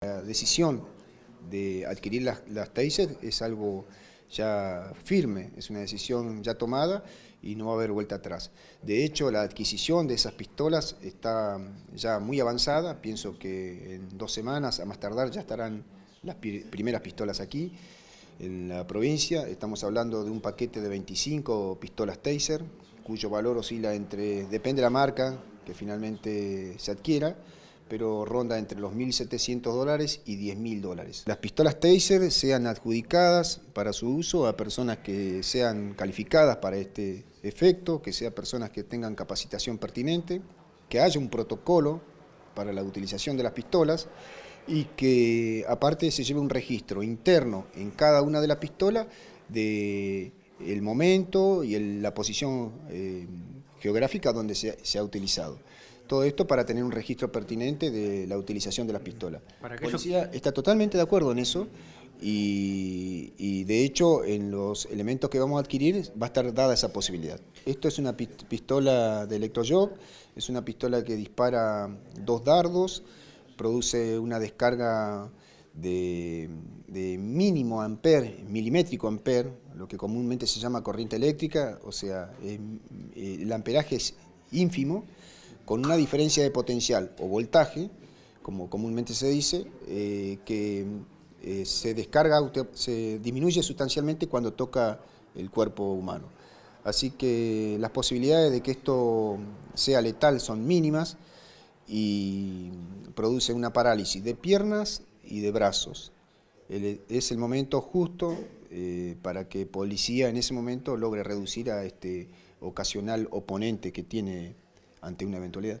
La decisión de adquirir las, Taser es algo ya firme, es una decisión ya tomada y no va a haber vuelta atrás. De hecho, la adquisición de esas pistolas está ya muy avanzada, pienso que en dos semanas, a más tardar, ya estarán las primeras pistolas aquí en la provincia. Estamos hablando de un paquete de 25 pistolas Taser, cuyo valor oscila entre, depende de la marca que finalmente se adquiera, pero ronda entre los 1.700 dólares y 10.000 dólares. Las pistolas Taser sean adjudicadas para su uso a personas que sean calificadas para este efecto, que sean personas que tengan capacitación pertinente, que haya un protocolo para la utilización de las pistolas y que aparte se lleve un registro interno en cada una de las pistolas del el momento y la posición eh, geográfica donde se, se ha utilizado. Todo esto para tener un registro pertinente de la utilización de las pistolas. La policía está totalmente de acuerdo en eso y, de hecho en los elementos que vamos a adquirir va a estar dada esa posibilidad. Esto es una pistola de electrojob, es una pistola que dispara dos dardos, produce una descarga de, de, mínimo amper, milimétrico amper, lo que comúnmente se llama corriente eléctrica, o sea, eh, el amperaje es ínfimo, con una diferencia de potencial o voltaje, como comúnmente se dice, eh, que eh, se descarga, se disminuye sustancialmente cuando toca el cuerpo humano. Así que las posibilidades de que esto sea letal son mínimas y produce una parálisis de piernas y de brazos. Es el momento justo eh, para que policía en ese momento logre reducir a este ocasional oponente que tiene ante una eventualidad.